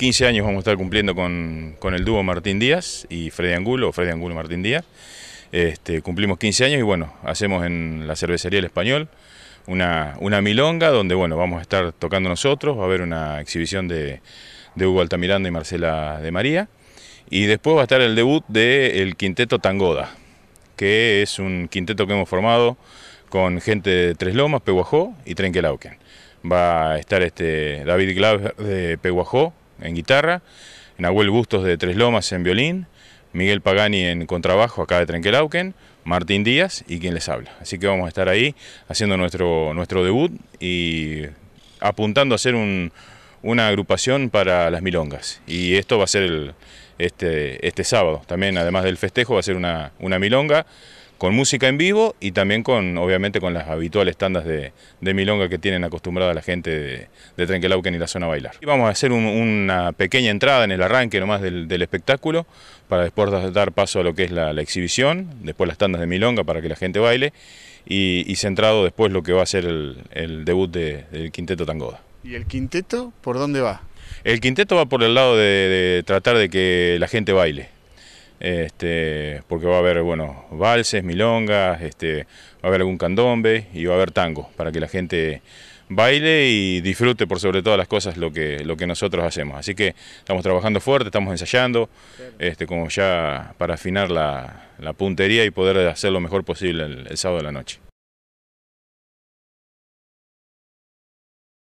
15 años vamos a estar cumpliendo con, el dúo Martín Díaz y Freddy Angulo, o Freddy Angulo Martín Díaz. Este, cumplimos 15 años y bueno, hacemos en la cervecería El Español una, una milonga donde bueno, vamos a estar tocando nosotros, va a haber una exhibición de, Hugo Altamiranda y Marcela de María. Y después va a estar el debut del Quinteto Tangoda, que es un quinteto que hemos formado con gente de Tres Lomas, Peguajó y Trenquelauquen. Va a estar este David Glav de Peguajó, en guitarra, Nahuel Bustos de Tres Lomas en violín, Miguel Pagani en contrabajo acá de Trenquelauquen, Martín Díaz y quien les habla. Así que vamos a estar ahí haciendo nuestro, nuestro debut y apuntando a hacer una agrupación para las milongas. Y esto va a ser este, este sábado. También, además del festejo, va a ser una, una milonga con música en vivo y también con, obviamente, con las habituales tandas de, milonga que tienen acostumbrada la gente de, Trenquelauquen y la zona a bailar. Y vamos a hacer una pequeña entrada en el arranque nomás del, espectáculo para después dar paso a lo que es la, exhibición, después las tandas de milonga para que la gente baile y, centrado después lo que va a ser el, debut del Quinteto Tangoda. ¿Y el Quinteto por dónde va? El Quinteto va por el lado de tratar de que la gente baile este, porque va a haber, bueno, valses, milongas, este, va a haber algún candombe y va a haber tango, para que la gente baile y disfrute por sobre todas las cosas lo que, lo que nosotros hacemos. Así que estamos trabajando fuerte, estamos ensayando, este, como ya para afinar la, puntería y poder hacer lo mejor posible el sábado de la noche.